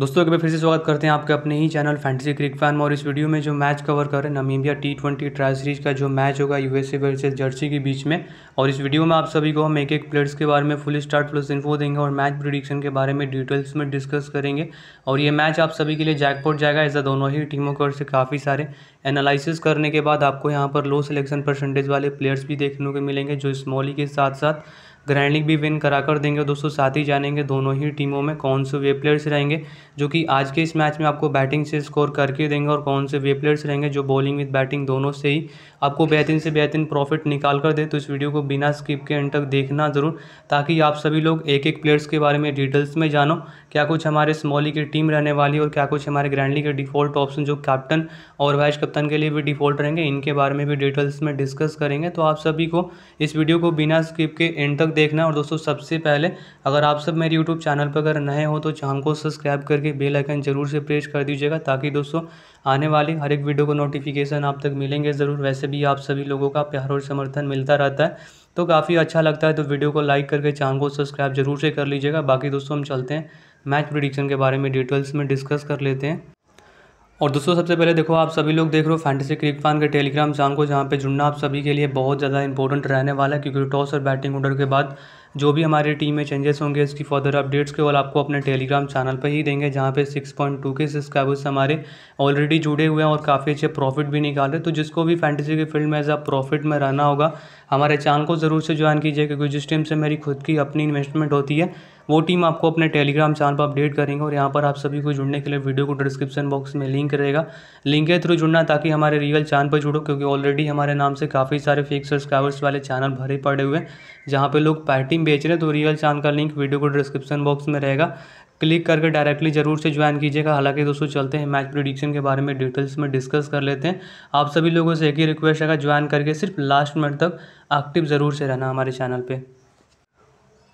दोस्तों एक बार फिर से स्वागत करते हैं आपके अपने ही चैनल फैंटेसी क्रिक फैन और इस वीडियो में जो मैच कवर कर रहे हैं Namibia T twenty trial series का जो मैच होगा यूएसए वर्सेस जर्सी के बीच में और इस वीडियो में आप सभी को हम एक एक प्लेयर्स के बारे में फुल स्टार्ट प्लस इन्फो देंगे और मैच प्रिडिक्शन के बारे में डिटेल्स में डिस्कस करेंगे और ये मैच आप सभी के लिए जैकपॉट जाएगा ऐसा दोनों ही टीमों की ओर से काफ़ी सारे एनालिसिस करने के बाद आपको यहाँ पर लो सिलेक्शन परसेंटेज वाले प्लेयर्स भी देखने को मिलेंगे जो स्मॉली के साथ साथ ग्राइंडिंग भी विन करा कर देंगे दोस्तों साथ ही जानेंगे दोनों ही टीमों में कौन से वे प्लेयर्स रहेंगे जो कि आज के इस मैच में आपको बैटिंग से स्कोर करके देंगे और कौन से वे प्लेयर्स रहेंगे जो बॉलिंग विद बैटिंग दोनों से ही आपको बेहतरीन से बेहतरीन प्रॉफिट निकाल कर दे तो इस वीडियो को बिना स्किप के एंड तक देखना ज़रूर ताकि आप सभी लोग एक एक प्लेयर्स के बारे में डिटेल्स में जानो क्या कुछ हमारे स्मॉली की टीम रहने वाली है और क्या कुछ हमारे ग्रैंडली के डिफ़ॉल्ट ऑप्शन जो कैप्टन और वाइस कप्तान के लिए भी डिफ़ॉल्ट रहेंगे इनके बारे में भी डिटेल्स में डिस्कस करेंगे तो आप सभी को इस वीडियो को बिना स्किप के एंड तक देखना और दोस्तों सबसे पहले अगर आप सब मेरे यूट्यूब चैनल पर अगर नए हो तो को सब्सक्राइब करके बेल आइकन जरूर से प्रेस कर दीजिएगा ताकि दोस्तों आने वाली हर एक वीडियो को नोटिफिकेशन आप तक मिलेंगे ज़रूर वैसे भी आप सभी लोगों का प्यार और समर्थन मिलता रहता है तो काफ़ी अच्छा लगता है तो वीडियो को लाइक करके चैनल को सब्सक्राइब जरूर से कर लीजिएगा बाकी दोस्तों हम चलते हैं मैच प्रिडिक्शन के बारे में डिटेल्स में डिस्कस कर लेते हैं और दोस्तों सबसे पहले देखो आप सभी लोग देख रहे हो फैंटेसी क्रिक फैन के टेलीग्राम चैनल को जहाँ पे जुड़ना आप सभी के लिए बहुत ज़्यादा इंपॉर्टेंट रहने वाला है क्योंकि टॉस और बैटिंग ऑर्डर के बाद जो भी हमारी टीम में चेंजेस होंगे इसकी फर्दर अपडेट्स केवल आपको अपने टेलीग्राम चैनल पर ही देंगे जहाँ पे 6.2 के सब्सक्राइबर्स हमारे ऑलरेडी जुड़े हुए हैं और काफ़ी अच्छे प्रॉफिट भी निकाल रहे तो जिसको भी फैंटेसी के फील्ड में एज आ प्रॉफिट में रहना होगा हमारे चैनल को ज़रूर से ज्वाइन कीजिए क्योंकि जिस टीम से मेरी खुद की अपनी इन्वेस्टमेंट होती है वो टीम आपको अपने टेलीग्राम चैनल पर अपडेट करेंगे और यहाँ पर आप सभी को जुड़ने के लिए वीडियो को डिस्क्रिप्शन बॉक्स में लिंक रहेगा लिंक के थ्रू जुड़ना ताकि हमारे रियल चैनल पर जुड़ो क्योंकि ऑलरेडी हमारे नाम से काफ़ी सारे फेक सब्सक्राइबर्स वाले चैनल भरे पड़े हुए हैं जहाँ पर लोग पार्टी कोचिंग बेच रहे हैं तो रियल चांद का लिंक वीडियो को डिस्क्रिप्शन बॉक्स में रहेगा क्लिक करके डायरेक्टली जरूर से ज्वाइन कीजिएगा हालांकि दोस्तों चलते हैं मैच प्रिडिक्शन के बारे में डिटेल्स में डिस्कस कर लेते हैं आप सभी लोगों से एक ही रिक्वेस्ट है ज्वाइन करके सिर्फ लास्ट मिनट तक एक्टिव ज़रूर से रहना हमारे चैनल पर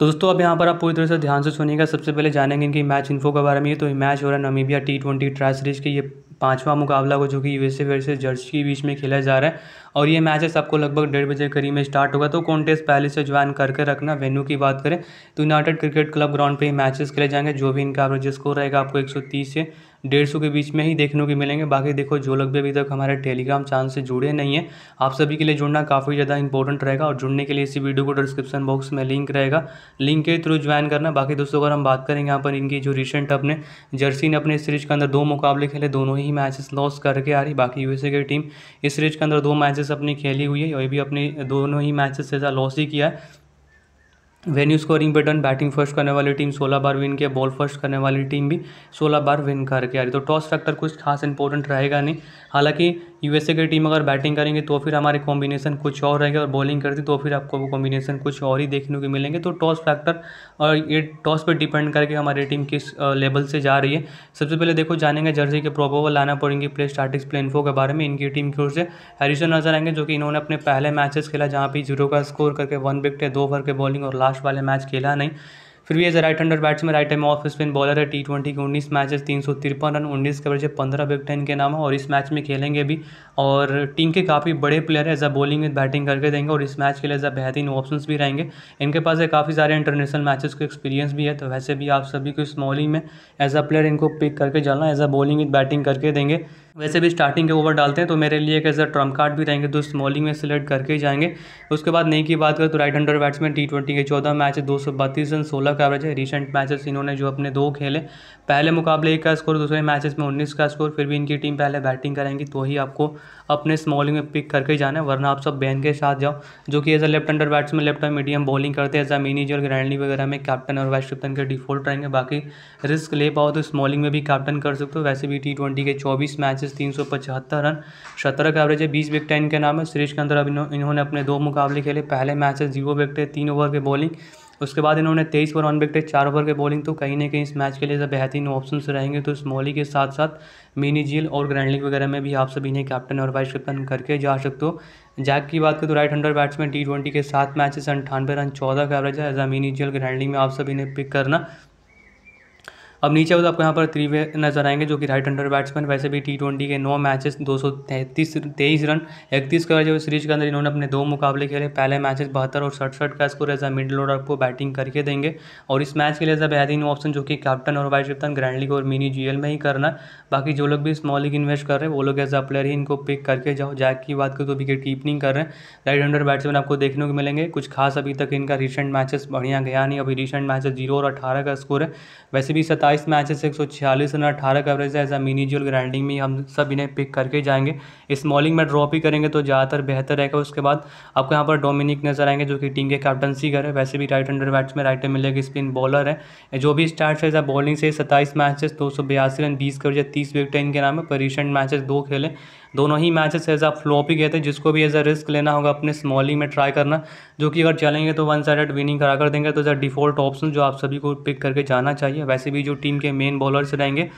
तो दोस्तों अब यहाँ पर आप पूरी तरह से ध्यान से सुनिएगा सबसे पहले जानेंगे इनकी मैच इन्फो के बारे में तो मैच हो रहा है Namibia T twenty tri series की ये पांचवा मुकाबला को जो कि यूएसए वर्सेज जर्सी के बीच में खेला जा रहा है और ये मैच है सबको लगभग डेढ़ बजे करीब में स्टार्ट होगा तो कॉन्टेस्ट पहले से ज्वाइन करके रखना वेन्यू की बात करें तो यूनाइटेड क्रिकेट क्लब ग्राउंड पर ही मैचेस खेले जाएंगे जो भी इनका एवरेज स्कोर रहेगा आपको एक से डेढ़ सौ के बीच में ही देखने को मिलेंगे बाकी देखो जो लोग भी अभी तक हमारे टेलीग्राम चैनल से जुड़े नहीं है आप सभी के लिए जुड़ना काफ़ी ज़्यादा इंपॉर्टेंट रहेगा और जुड़ने के लिए इसी वीडियो को डिस्क्रिप्शन बॉक्स में लिंक रहेगा लिंक के थ्रू ज्वाइन करना बाकी दोस्तों अगर हम बात करेंगे यहाँ पर इनकी जो रिसेंट अपने जर्सी ने अपने सीरीज के अंदर दो मुकाबले खेले दोनों ही मैचेस लॉस करके आ रही बाकी यूएसए की टीम इस सीरीज के अंदर दो मैचेस अपनी खेली हुई है और ये भी अपने दोनों ही मैचेस से ज़्यादा लॉस ही किया है venue scoring pattern batting first करने वाली टीम 16 बार विन किया बॉल फर्स्ट करने वाली टीम भी 16 बार विन करके आ रही तो टॉस फैक्टर कुछ खास इंपॉर्टेंट रहेगा नहीं हालांकि यूएसए की टीम अगर बैटिंग करेंगे तो फिर हमारे कॉम्बिनेशन कुछ और रहेंगे और बॉलिंग करती तो फिर आपको वो कॉम्बिनेशन कुछ और ही देखने को मिलेंगे तो टॉस फैक्टर और ये टॉस पर डिपेंड करके हमारी टीम किस लेवल से जा रही है सबसे पहले देखो जानेंगे जर्सी के प्रोपोवल लाना पड़ेंगे प्ले स्टार्टिक्स प्लेनफो के बारे में इनकी टीम की ओर से हैरिसन नजर आएंगे जो कि इन्होंने अपने पहले मैचेस खेला जहाँ पे जीरो का स्कोर करके वन विकेट दो ओवर के बॉलिंग और लास्ट वाले मैच खेला नहीं फिर भी as a right hander batsman right time off spin bowler है टी ट्वेंटी के उन्नीस मैचेस तीन सौ तिरपन रन उन्नीस के बजे पंद्रह बिग टेन के नाम है और इस मैच में खेलेंगे भी और टीम के काफ़ी बड़े प्लेयर है as a bowling with batting करके देंगे और इस मैच के लिए एज अ बेहतरीन ऑप्शन भी रहेंगे इनके पास है काफ़ी सारे इंटरनेशनल मैचेस का एक्सपीरियंस भी है तो वैसे भी आप सभी को इस मॉलिंग में एज अ प्लेयर इनको पिक करके जाना as a bowling with batting करके देंगे वैसे भी स्टार्टिंग के ओवर डालते हैं तो मेरे लिए एक ऐसा ट्रम्प कार्ड भी रहेंगे तो स्मॉलिंग में सिलेक्ट करके ही जाएंगे उसके बाद नई की बात करें तो right hander batsman T twenty के चौदह मैच दो सौ बत्तीस रन सोलह का एवरेज है रिसेंट मैचेस इन्होंने जो अपने दो खेले पहले मुकाबले एक का स्कोर दूसरे मैचेस में उन्नीस का स्कोर फिर भी इनकी टीम पहले बैटिंग करेंगी तो ही आपको अपने स्मॉलिंग में पिक करके जाना है वरना आप सब बैन के साथ जाओ जो कि as a left hander batsman left और मीडियम बॉलिंग करते हैं एज अ मिनीज जो ग्रैंडली वगैरह में कैप्टन और वाइस कैप्टन के डिफॉल्ट रहेंगे बाकी रिस्क ले पाओ तो स्मॉलिंग में भी कैप्टन कर सकते हो वैसे भी टी ट्वेंटी के चौबीस मैच मैचेस तीन सौ पचहत्तर रन सत्रह का एवरेज है बीस विकटें इनके नाम है सीरीज के अंदर अब इन्होंने अपने दो मुकाबले खेले पहले मैच है जीरो विकटें तीन ओवर के बॉलिंग उसके बाद इन्होंने तेईस ओवर वन विकेट चार ओवर के बॉलिंग तो कहीं ना कहीं इस मैच के लिए बेहतरीन ऑप्शन रहेंगे तो इस मौली के साथ साथ मिनी जील और ग्रैंड लीग वगैरह में भी आप सभी ने कैप्टन और वाइस कैप्टन करके जा सकते हो जैक की बात करें तो right hander batsman T twenty के सात मैचेस अंठानवे रन चौदह का एवरेज है एज आ मिनी जील ग्रैंड लीग में आप सभी ने पिक करना अब नीचे तो आपको यहाँ पर त्रिवे नजर आएंगे जो कि राइट हंडर बैट्समैन वैसे भी टी ट्वेंटी के नौ मैचेस दो सौ तैंतीस तेईस रन इकतीस का जो सीरीज के अंदर इन्होंने अपने दो मुकाबले खेले पहले मैचेस बहत्तर और सड़सठ का स्कोर एज मिडल ऑर्डर आपको बैटिंग करके देंगे और इस मैच के लिए एज बेहतरीन ऑप्शन जो कि कैप्टन और वाइस कैप्टन ग्रैंड लीग और मिनी जी में ही करना बाकी जो लोग भी स्मॉल लीग इन्वेस्ट कर रहे हैं वो लोग एज अ प्लेयर ही इनको पिक करके जाओ जैक की बात करें तो विकेट कीपनिंग कर रहे हैं राइट हंडर बैट्समैन आपको देखने को मिलेंगे कुछ खास अभी तक इनका रिसेंट मैचेस बढ़िया गया नहीं अभी रिसेंट मैचेस जीरो और अठारह का स्कोर है वैसे भी सताईस बाईस मैचेस एक सौ छियालीस रन अठारह का एवरेज है एज मिनीजुअल ग्राइंडिंग में हम सब इन्हें पिक करके जाएंगे स्मॉलिंग में ड्रॉप ही करेंगे तो ज़्यादातर बेहतर रहेगा उसके बाद आपको यहाँ पर डोमिनिक नजर आएंगे जो कि टीम के कैप्टनसी कर है वैसे भी राइट बैट्स में राइट हैंड मिलेगी स्पिन बॉलर है जो भी स्टार्ट फेज है बॉलिंग से सत्ताईस मैचेस दो सौ बयासी रन बीस करोड़ तीस विकेट इनके नाम है पर रिसेंट मैचेस दो खेले दोनों ही मैचेस एज आ फ्लॉप ही गए थे जिसको भी एज अ रिस्क लेना होगा अपने स्मॉलिंग में ट्राई करना जो कि अगर चलेंगे तो वन साइडेड विनिंग करा कर देंगे तो एज अ डिफॉल्ट ऑप्शन जो आप सभी को पिक करके जाना चाहिए वैसे भी जो टीम के मेन बॉलर्स रहेंगे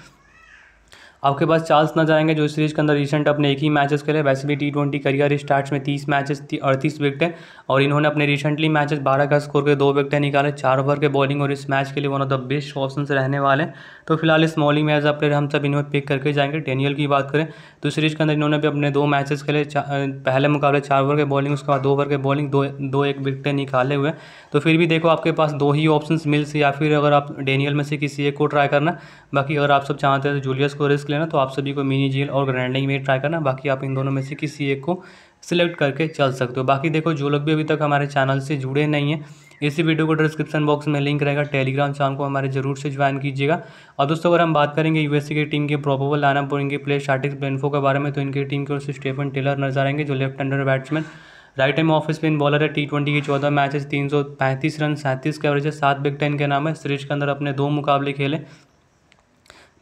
आपके पास चार्ल्स ना जाएंगे जो सीरीज़ के अंदर रिसेंट अपने एक ही मैचेस खेले वैसे भी टी ट्वेंटी करियर स्टार्ट्स में तीस मैचेस अड़तीस विकटें और इन्होंने अपने रिसेंटली मैचेस बारह का स्कोर के दो विकटें निकाले चार ओवर के बॉलिंग और इस मैच के लिए one of the best option रहने वाले हैं तो फिलहाल इस मॉलिंग में एज अ प्लेयर हम सब इन्हें पिक करके जाएंगे डेनियल की बात करें तो सीरीज़ के अंदर इन्होंने भी अपने दो मैचेस खेले पहले मुकाबले चार ओवर के बॉलिंग उसके बाद दो ओवर के बॉलिंग दो दो एक विकटें निकाले हुए तो फिर भी देखो आपके पास दो ही ऑप्शन मिल्स या फिर अगर आप डेनियल में से किसी एक को ट्राई करना बाकी अगर आप सब चाहते हैं तो जूलियस को रिस्क लेना तो आप सभी को मिनी जेल और ग्राइंडिंग में ट्राई करना बाकी आप इन दोनों में से किसी एक को सिलेक्ट करके चल सकते हो बाकी देखो जो लोग भी अभी तक हमारे चैनल से जुड़े नहीं हैं इसी वीडियो को डिस्क्रिप्शन बॉक्स में लिंक रहेगा टेलीग्राम चैनल को हमारे जरूर से ज्वाइन कीजिएगा और दोस्तों अगर हम बात करेंगे यूएसए की टीम के प्रोबेबल लाना पड़ेंगे प्लेयर शार्टिक्स बेनफो के बारे में तो इनकी टीम की ओर से स्टेफन टेलर नजर आएंगे जो left hander batsman right time off spin bowler है टी ट्वेंटी के चौदह मैचेस तीन सौ पैंतीस रन सैंतीस के एवरेज है सात विकेट इनके नाम है सीरीज के अंदर अपने दो मुकाबले खेले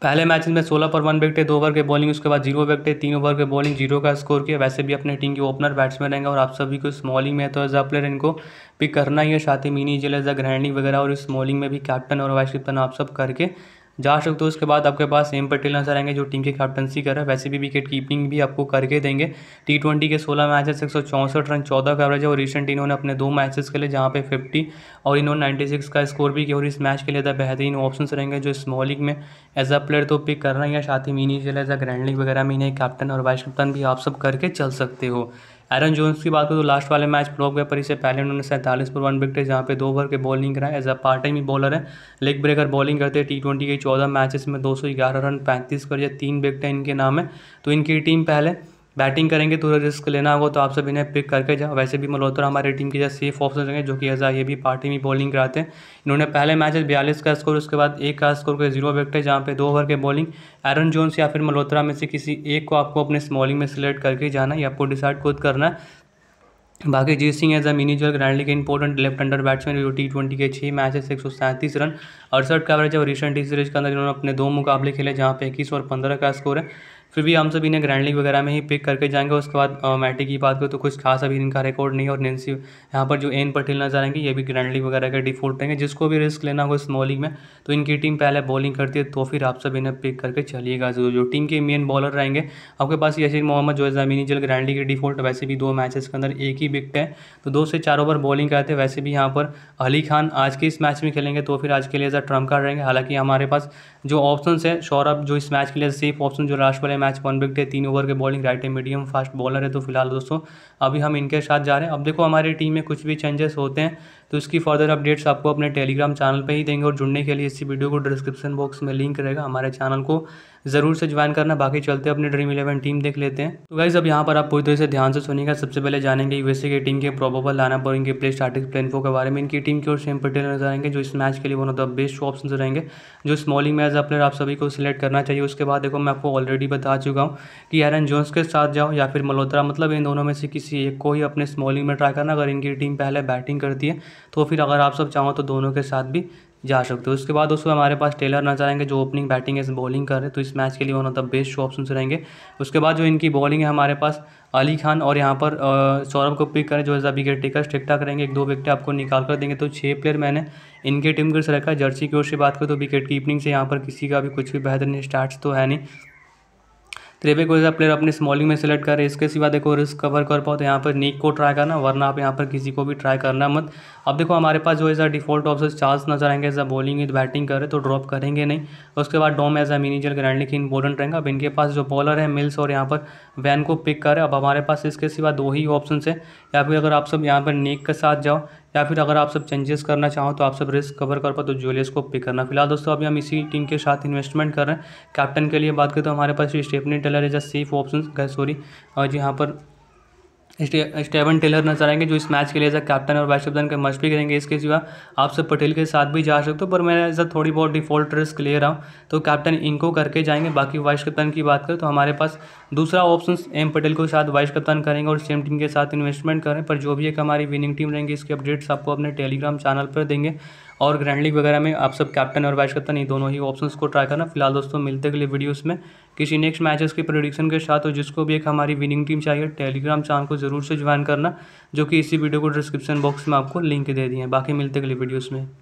पहले मैच में सोलह पर वन विकटे दो ओवर के बॉलिंग उसके बाद जीरो विकटे तीन ओवर के बॉलिंग जीरो का स्कोर किया वैसे भी अपने टीम के ओपनर बैट्समैन रहेंगे और आप सभी को स्मॉलिंग में तो एज अ प्लेयर इनको पिक करना ही है साथ ही मिनी जेल एज अ ग्रैंडिंग वगैरह और इस स्मॉलिंग में भी कैप्टन और वाइस कैप्टन आप सब करके जा सकते हो उसके बाद आपके पास एम पटेल नजर आएंगे जो टीम की कैप्टनसी कर रहे हैं वैसे भी विकेट कीपिंग भी आपको करके देंगे टी ट्वेंटी के सोलह मैचेस एक सौ चौंसठ रन चौदह कवरेज है और रिसेंट इन्होंने अपने दो मैचेस के लिए जहाँ पे फिफ्टी और इन्होंने नाइन्टी सिक्स का स्कोर भी किया और इस मैच के लिए द बेहतरीन ऑप्शन रहेंगे जो स्मॉल लीग में एज अ प्लेयर तो पिक कर रहे हैं साथ ही मीनी चले एज अ ग्रैंड लीग वगैरह में इन्हें कैप्टन और वाइस कप्तान भी आप सब करके चल सकते हो एरन जोन्स की बात करें तो लास्ट वाले मैच प्लॉप गए पर इससे पहले उन्होंने सैंतालीस पर वन विकेट जहाँ पे दो ओवर के बॉलिंग कराए एज अ पार्ट टाइम ही बॉलर है लेग ब्रेकर बॉलिंग करते हैं टी ट्वेंटी के चौदह मैचेस में दो सौ ग्यारह रन पैंतीस कर या तीन विकटें इनके नाम है तो इनकी टीम पहले बैटिंग करेंगे थोड़ा रिस्क लेना होगा तो आप सभी ने पिक करके जाओ वैसे भी मल्होत्रा हमारी टीम के जैसे सेफ ऑप्शन रहेंगे जो कि ऐसा ये भी पार्टी में बॉलिंग कराते हैं इन्होंने पहले मैच बयालीस का स्कोर उसके बाद एक का स्कोर के जीरो विकेट है जहाँ पे दो ओवर के बॉलिंग एरन जोन्स या फिर मल्होत्रा में से किसी एक को आपको अपने स्मॉलिंग में सिलेक्ट करके जाना है आपको डिसाइड खुद करना है बाकी Jeet Singh as a mini मिनीजर ग्रैंडली के इंपॉर्टेंट लेफ्ट अंडर बैट्समैन जो टी ट्वेंटी के छः है एक सौ सैंतीस रन अड़सठ का एवरेज और रिसेंट टी सीरीज के अंदर इन्होंने अपने दो मुकाबले खेले जहाँ पे इक्कीस और पंद्रह का स्कोर है फिर भी हम सब इन्हें ग्रैंड लीग वगैरह में ही पिक करके जाएंगे उसके बाद मैटी की बात करो तो कुछ खास अभी इनका रिकॉर्ड नहीं और नेंसी यहाँ पर जो एन पटेल नजर आएंगे ये भी ग्रैंड लीग वगैरह के डिफॉल्ट रहेंगे जिसको भी रिस्क लेना होगा स्मॉल लीग में तो इनकी टीम पहले बॉलिंग करती है तो फिर आप सब इन्हें पिक करके चलिएगा जो टीम के मेन बॉलर रहेंगे आपके पास यशीर मोहम्मद जो ज़मीनी जल ग्रैंड लीग के डिफॉल्ट वैसे भी दो मैचेस के अंदर एक ही विकट है तो दो से चार ओवर बॉलिंग करते हैं वैसे भी यहाँ पर अली खान आज के इस मैच में खेलेंगे तो फिर आज के लिए ट्रम्प कार्ड रहेंगे हालांकि हमारे पास जो ऑप्शन है सौरभ जो इस मैच के लिए सेफ ऑप्शन जो लास्ट मैच कॉन्बिक्ट है तीन ओवर के बॉलिंग राइट है मीडियम फास्ट बॉलर है तो फिलहाल दोस्तों अभी हम इनके साथ जा रहे हैं अब देखो हमारी टीम में कुछ भी चेंजेस होते हैं तो इसकी फर्दर अपडेट्स आपको अपने टेलीग्राम चैनल पर ही देंगे और जुड़ने के लिए इसी वीडियो को डिस्क्रिप्शन बॉक्स में लिंक रहेगा हमारे चैनल को ज़रूर से ज्वाइन करना बाकी चलते अपने ड्रीम इलेवन टीम देख लेते हैं तो गाइज अब यहाँ पर आप पूरी तरह से ध्यान से सुनेगा सबसे पहले जानेंगे यूएसए की टीम के प्रोबेबल लाना पर इनके प्ले स्टार्टिंग प्लेन फो के बारे में इनकी टीम की ओर सेम पटेल नजर आएंगे जो इस मैच के लिए one of the best option रहेंगे जो स्मॉलिंग मैच अपने आप सभी को सिलेक्ट करना चाहिए उसके बाद देखो मैं आपको ऑलरेडी बता चुका हूँ कि एरन जोन्स के साथ जाओ या फिर मल्होत्रा मतलब इन दोनों में से किसी एक को ही अपने स्मॉलिंग में ट्राई करना अगर इनकी टीम पहले बैटिंग करती है तो फिर अगर आप सब चाहो तो दोनों के साथ भी जा सकते हो उसके बाद दोस्तों हमारे पास टेलर नजर आएंगे जो ओपनिंग बैटिंग है बॉलिंग कर रहे हैं तो इस मैच के लिए one of the best option रहेंगे उसके बाद जो इनकी बॉलिंग है हमारे पास अली खान और यहाँ पर सौरभ को पिक करें जो एज अभी विकेट टेकर ठीक ठाक रहेंगे एक दो विकेट आपको निकाल कर देंगे तो छः प्लेयर मैंने इनके टीम के रखा है जर्सी की ओर से बात करें तो विकेट कीपनिंग से यहाँ पर किसी का भी कुछ भी बेहतरीन स्टार्ट तो है नहीं त्रेबे को ऐसा प्लेयर अपने स्मॉलिंग में सेलेक्ट करें इसके सिवा देखो रिस्क कवर कर पाओ तो यहाँ पर नीक को ट्राई करना वरना आप यहाँ पर किसी को भी ट्राई करना मत अब देखो हमारे पास जो ऐसा डिफॉल्ट ऑप्शन चार्ज नजर आएंगे ऐसा बॉलिंग बैटिंग करें तो ड्रॉप करेंगे नहीं उसके बाद डॉम एज अ मिनीजर ग्रैंडली की इंपॉर्टेंट रहेंगे अब इनके पास जो बॉलर है मिल्स और यहाँ पर वैन को पिक करें अब हमारे पास इसके सिवा दो ही ऑप्शन है या फिर अगर आप सब यहाँ पर नेक के साथ जाओ या फिर अगर आप सब चेंजेस करना चाहो तो आप सब रिस्क कवर कर पाओ तो ज्वेलियस को पिक करना फिलहाल दोस्तों अभी हम इसी टीम के साथ इन्वेस्टमेंट कर रहे हैं कैप्टन के लिए बात करें तो हमारे पास स्टेपनी टेलर है जस्ट सेफ ऑप्शन सॉरी जी यहाँ पर स्टेवन टेलर नजर आएंगे जो इस मैच के लिए एज कैप्टन और वाइस कैप्टन के मस्ट भी करेंगे इसके सिवा आप सब पटेल के साथ भी जा सकते हो पर मैं ऐसा थोड़ी बहुत डिफॉल्ट रिस्क ले रहा हूँ तो कैप्टन इनको करके जाएंगे बाकी वाइस कप्तान की बात करें तो हमारे पास दूसरा ऑप्शन एम पटेल के साथ वाइस कप्तान करेंगे और सेम टीम के साथ इन्वेस्टमेंट करें पर जो भी एक हमारी विनिंग टीम रहेंगी इसके अपडेट्स आपको अपने टेलीग्राम चैनल पर देंगे और ग्रैंड लीग वगैरह में आप सब कैप्टन और वाइस कैप्टन ये दोनों ही ऑप्शन को ट्राई करना फिलहाल दोस्तों मिलते अगले वीडियोस में किसी नेक्स्ट मैचेस की प्रोडिक्शन के साथ और जिसको भी एक हमारी विनिंग टीम चाहिए टेलीग्राम चैनल को जरूर से ज्वाइन करना जो कि इसी वीडियो को डिस्क्रिप्शन बॉक्स में आपको लिंक दे दिए बाकी मिलते अगले वीडियोज़ में